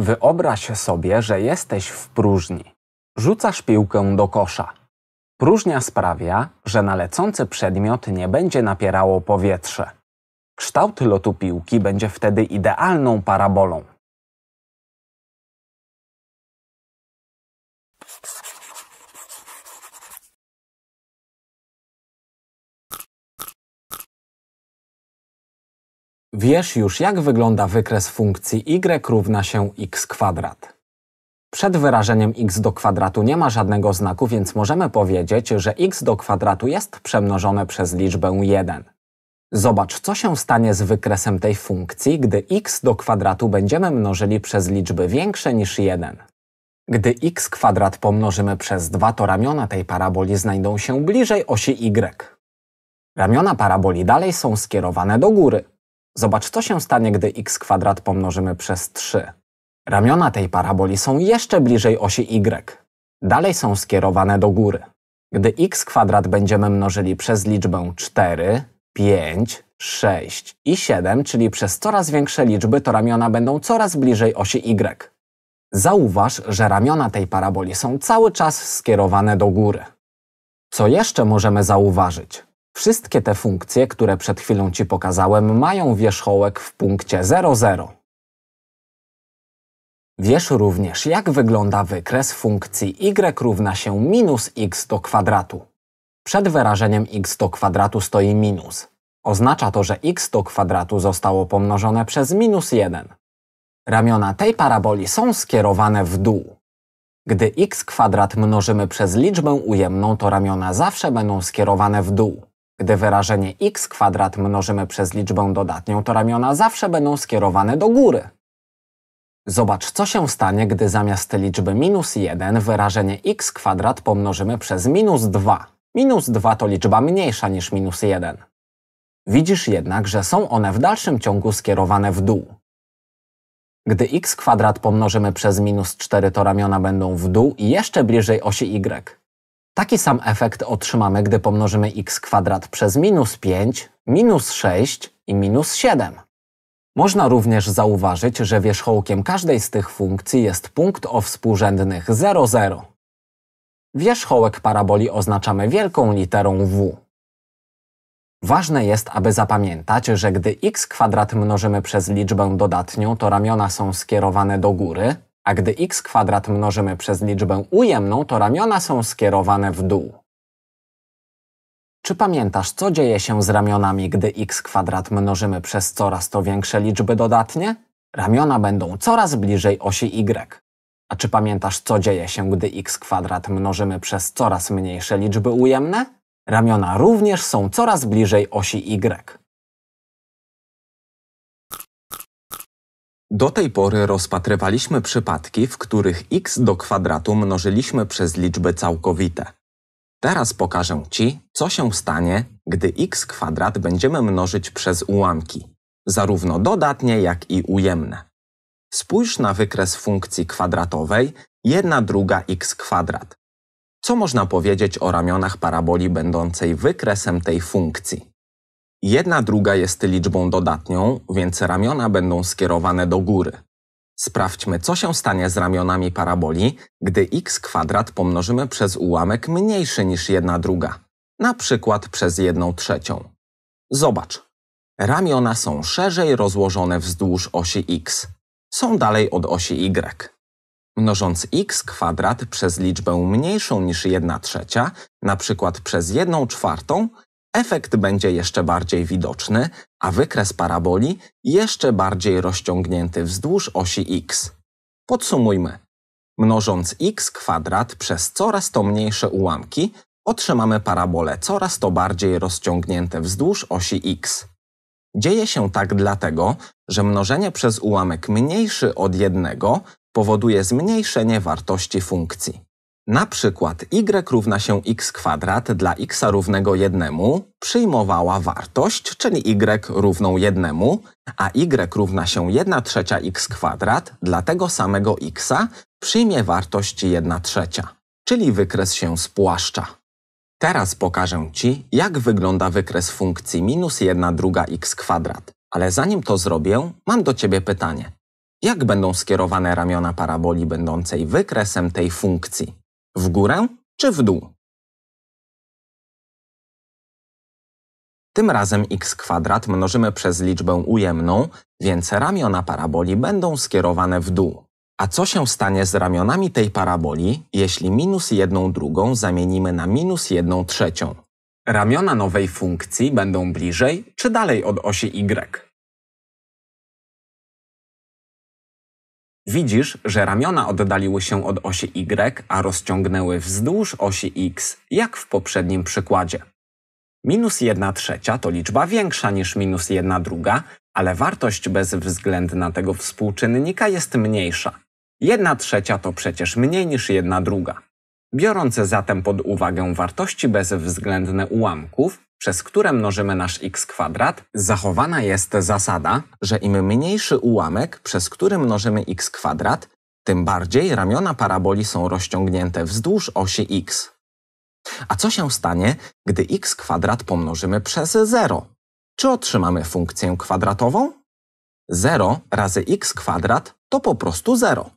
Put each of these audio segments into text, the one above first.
Wyobraź sobie, że jesteś w próżni. Rzucasz piłkę do kosza. Próżnia sprawia, że na lecący przedmiot nie będzie napierało powietrze. Kształt lotu piłki będzie wtedy idealną parabolą. Wiesz już, jak wygląda wykres funkcji y równa się x kwadrat. Przed wyrażeniem x do kwadratu nie ma żadnego znaku, więc możemy powiedzieć, że x do kwadratu jest przemnożone przez liczbę 1. Zobacz, co się stanie z wykresem tej funkcji, gdy x do kwadratu będziemy mnożyli przez liczby większe niż 1. Gdy x kwadrat pomnożymy przez 2, to ramiona tej paraboli znajdą się bliżej osi y. Ramiona paraboli dalej są skierowane do góry. Zobacz, co się stanie, gdy x kwadrat pomnożymy przez 3. Ramiona tej paraboli są jeszcze bliżej osi y. Dalej są skierowane do góry. Gdy x kwadrat będziemy mnożyli przez liczbę 4, 5, 6 i 7, czyli przez coraz większe liczby, to ramiona będą coraz bliżej osi y. Zauważ, że ramiona tej paraboli są cały czas skierowane do góry. Co jeszcze możemy zauważyć? Wszystkie te funkcje, które przed chwilą Ci pokazałem, mają wierzchołek w punkcie 00. Wiesz również, jak wygląda wykres funkcji y równa się minus x do kwadratu. Przed wyrażeniem x do kwadratu stoi minus. Oznacza to, że x do kwadratu zostało pomnożone przez minus 1. Ramiona tej paraboli są skierowane w dół. Gdy x kwadrat mnożymy przez liczbę ujemną, to ramiona zawsze będą skierowane w dół. Gdy wyrażenie x kwadrat mnożymy przez liczbę dodatnią, to ramiona zawsze będą skierowane do góry. Zobacz, co się stanie, gdy zamiast liczby minus 1 wyrażenie x kwadrat pomnożymy przez minus 2. Minus 2 to liczba mniejsza niż minus 1. Widzisz jednak, że są one w dalszym ciągu skierowane w dół. Gdy x kwadrat pomnożymy przez minus 4, to ramiona będą w dół i jeszcze bliżej osi y. Taki sam efekt otrzymamy, gdy pomnożymy x kwadrat przez minus 5, minus 6 i minus 7. Można również zauważyć, że wierzchołkiem każdej z tych funkcji jest punkt o współrzędnych 0, 0. Wierzchołek paraboli oznaczamy wielką literą W. Ważne jest, aby zapamiętać, że gdy x kwadrat mnożymy przez liczbę dodatnią, to ramiona są skierowane do góry, a gdy x kwadrat mnożymy przez liczbę ujemną, to ramiona są skierowane w dół. Czy pamiętasz, co dzieje się z ramionami, gdy x kwadrat mnożymy przez coraz to większe liczby dodatnie? Ramiona będą coraz bliżej osi y. A czy pamiętasz, co dzieje się, gdy x kwadrat mnożymy przez coraz mniejsze liczby ujemne? Ramiona również są coraz bliżej osi y. Do tej pory rozpatrywaliśmy przypadki, w których x do kwadratu mnożyliśmy przez liczby całkowite. Teraz pokażę Ci, co się stanie, gdy x kwadrat będziemy mnożyć przez ułamki, zarówno dodatnie, jak i ujemne. Spójrz na wykres funkcji kwadratowej 1 druga x kwadrat. Co można powiedzieć o ramionach paraboli będącej wykresem tej funkcji? Jedna druga jest liczbą dodatnią, więc ramiona będą skierowane do góry. Sprawdźmy, co się stanie z ramionami paraboli, gdy x kwadrat pomnożymy przez ułamek mniejszy niż jedna druga, na przykład przez jedną trzecią. Zobacz. Ramiona są szerzej rozłożone wzdłuż osi x. Są dalej od osi y. Mnożąc x kwadrat przez liczbę mniejszą niż 1 trzecia, na przykład przez 1 czwartą, efekt będzie jeszcze bardziej widoczny, a wykres paraboli jeszcze bardziej rozciągnięty wzdłuż osi x. Podsumujmy. Mnożąc x kwadrat przez coraz to mniejsze ułamki, otrzymamy parabole coraz to bardziej rozciągnięte wzdłuż osi x. Dzieje się tak dlatego, że mnożenie przez ułamek mniejszy od jednego powoduje zmniejszenie wartości funkcji. Na przykład y równa się x kwadrat dla x równego jednemu przyjmowała wartość, czyli y równą jednemu, a y równa się 1 trzecia x kwadrat dla tego samego x przyjmie wartość 1 trzecia, czyli wykres się spłaszcza. Teraz pokażę Ci, jak wygląda wykres funkcji minus 1 druga x kwadrat. Ale zanim to zrobię, mam do Ciebie pytanie. Jak będą skierowane ramiona paraboli będącej wykresem tej funkcji? W górę czy w dół? Tym razem x kwadrat mnożymy przez liczbę ujemną, więc ramiona paraboli będą skierowane w dół. A co się stanie z ramionami tej paraboli, jeśli minus jedną drugą zamienimy na minus jedną trzecią? Ramiona nowej funkcji będą bliżej czy dalej od osi y? Widzisz, że ramiona oddaliły się od osi Y, a rozciągnęły wzdłuż osi X, jak w poprzednim przykładzie. Minus 1 trzecia to liczba większa niż minus 1 druga, ale wartość bezwzględna tego współczynnika jest mniejsza. 1 trzecia to przecież mniej niż 1 druga. Biorąc zatem pod uwagę wartości bezwzględne ułamków, przez które mnożymy nasz x kwadrat, zachowana jest zasada, że im mniejszy ułamek, przez który mnożymy x kwadrat, tym bardziej ramiona paraboli są rozciągnięte wzdłuż osi x. A co się stanie, gdy x kwadrat pomnożymy przez 0? Czy otrzymamy funkcję kwadratową? 0 razy x kwadrat to po prostu 0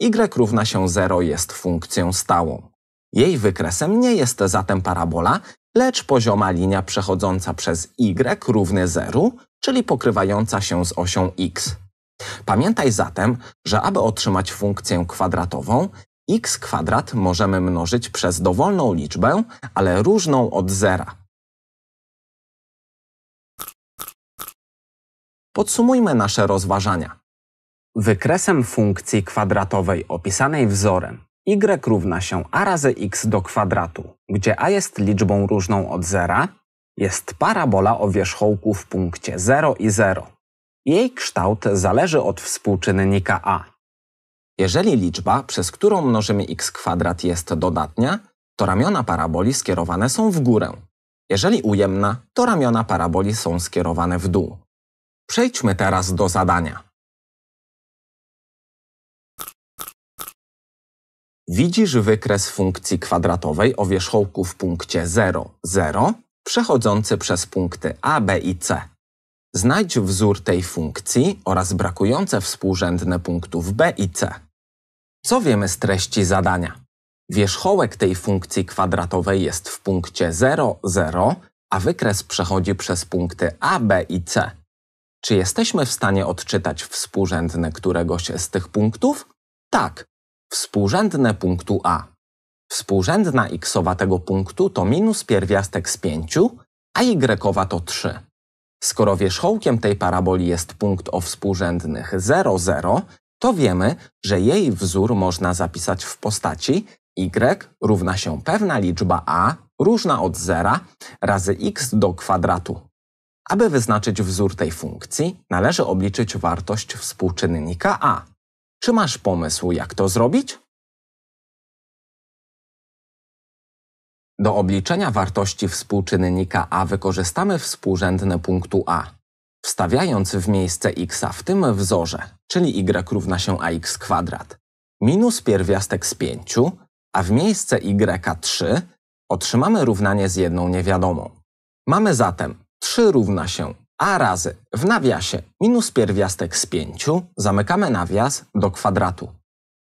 y równa się 0 jest funkcją stałą. Jej wykresem nie jest zatem parabola, lecz pozioma linia przechodząca przez y równy 0, czyli pokrywająca się z osią x. Pamiętaj zatem, że aby otrzymać funkcję kwadratową, x kwadrat możemy mnożyć przez dowolną liczbę, ale różną od zera. Podsumujmy nasze rozważania. Wykresem funkcji kwadratowej opisanej wzorem y równa się a razy x do kwadratu, gdzie a jest liczbą różną od zera, jest parabola o wierzchołku w punkcie 0 i 0. Jej kształt zależy od współczynnika a. Jeżeli liczba, przez którą mnożymy x kwadrat jest dodatnia, to ramiona paraboli skierowane są w górę. Jeżeli ujemna, to ramiona paraboli są skierowane w dół. Przejdźmy teraz do zadania. Widzisz wykres funkcji kwadratowej o wierzchołku w punkcie 0, 0, przechodzący przez punkty A, B i C. Znajdź wzór tej funkcji oraz brakujące współrzędne punktów B i C. Co wiemy z treści zadania? Wierzchołek tej funkcji kwadratowej jest w punkcie 0, 0, a wykres przechodzi przez punkty A, B i C. Czy jesteśmy w stanie odczytać współrzędne któregoś z tych punktów? Tak, współrzędne punktu A. Współrzędna xowa tego punktu to minus pierwiastek z 5, a y to 3. Skoro wierzchołkiem tej paraboli jest punkt o współrzędnych 0, 0, to wiemy, że jej wzór można zapisać w postaci y równa się pewna liczba a różna od zera razy x do kwadratu. Aby wyznaczyć wzór tej funkcji, należy obliczyć wartość współczynnika a. Czy masz pomysł, jak to zrobić? Do obliczenia wartości współczynnika a wykorzystamy współrzędne punktu a, wstawiając w miejsce x w tym wzorze, czyli y równa się ax kwadrat, minus pierwiastek z 5, a w miejsce y 3 otrzymamy równanie z jedną niewiadomą. Mamy zatem 3 równa się a razy w nawiasie minus pierwiastek z 5, zamykamy nawias do kwadratu.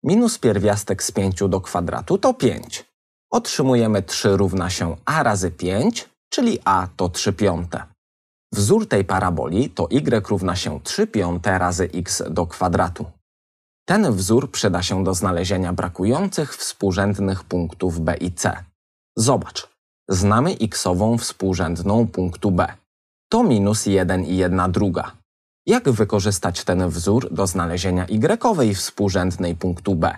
Minus pierwiastek z 5 do kwadratu to 5. Otrzymujemy 3 równa się a razy 5, czyli a to 3 piąte. Wzór tej paraboli to y równa się 3 piąte razy x do kwadratu. Ten wzór przyda się do znalezienia brakujących współrzędnych punktów b i c. Zobacz, znamy xową współrzędną punktu b to minus 1 i 1 druga. Jak wykorzystać ten wzór do znalezienia y współrzędnej punktu B?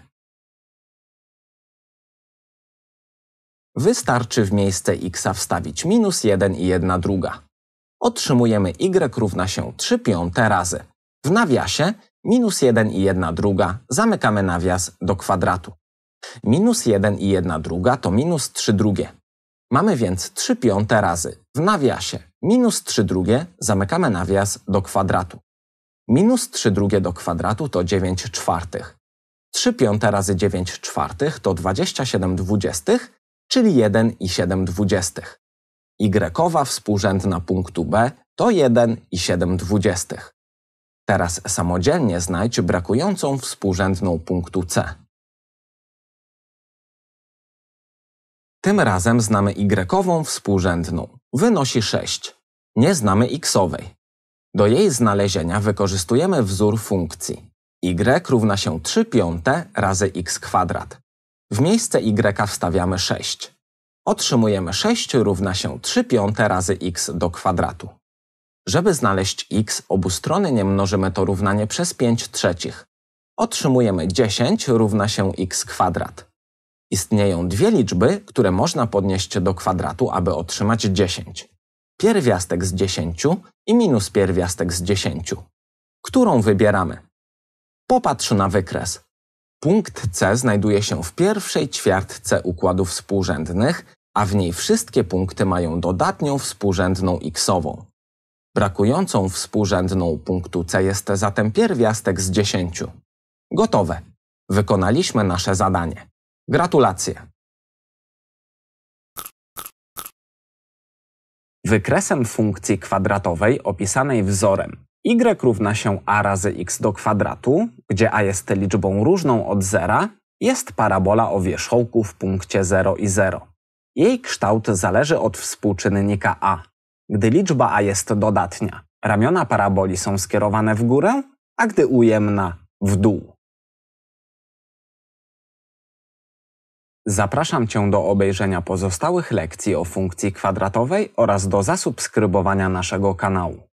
Wystarczy w miejsce x wstawić minus 1 i 1 druga. Otrzymujemy y równa się 3 piąte razy. W nawiasie minus 1 i 1 druga zamykamy nawias do kwadratu. Minus 1 i 1 druga to minus 3 drugie. Mamy więc 3 piąte razy w nawiasie minus 3 drugie zamykamy nawias do kwadratu. Minus 3 drugie do kwadratu to 9 czwartych. 3 piąte razy 9 czwartych to 27 dwudziestych, czyli 1 i 7 dwudziestych. Y współrzędna punktu B to 1 i 7 dwudziestych. Teraz samodzielnie znajdź brakującą współrzędną punktu C. Tym razem znamy y współrzędną. Wynosi 6. Nie znamy x-owej. Do jej znalezienia wykorzystujemy wzór funkcji. y równa się 3 piąte razy x kwadrat. W miejsce y wstawiamy 6. Otrzymujemy 6 równa się 3 piąte razy x do kwadratu. Żeby znaleźć x, strony nie mnożymy to równanie przez 5 trzecich. Otrzymujemy 10 równa się x kwadrat. Istnieją dwie liczby, które można podnieść do kwadratu, aby otrzymać 10. Pierwiastek z 10 i minus pierwiastek z 10. Którą wybieramy? Popatrz na wykres. Punkt C znajduje się w pierwszej ćwiartce układów współrzędnych, a w niej wszystkie punkty mają dodatnią współrzędną xową. Brakującą współrzędną punktu C jest zatem pierwiastek z 10. Gotowe. Wykonaliśmy nasze zadanie. Gratulacje! Wykresem funkcji kwadratowej opisanej wzorem y równa się a razy x do kwadratu, gdzie a jest liczbą różną od zera, jest parabola o wierzchołku w punkcie 0 i 0. Jej kształt zależy od współczynnika a. Gdy liczba a jest dodatnia, ramiona paraboli są skierowane w górę, a gdy ujemna w dół. Zapraszam Cię do obejrzenia pozostałych lekcji o funkcji kwadratowej oraz do zasubskrybowania naszego kanału.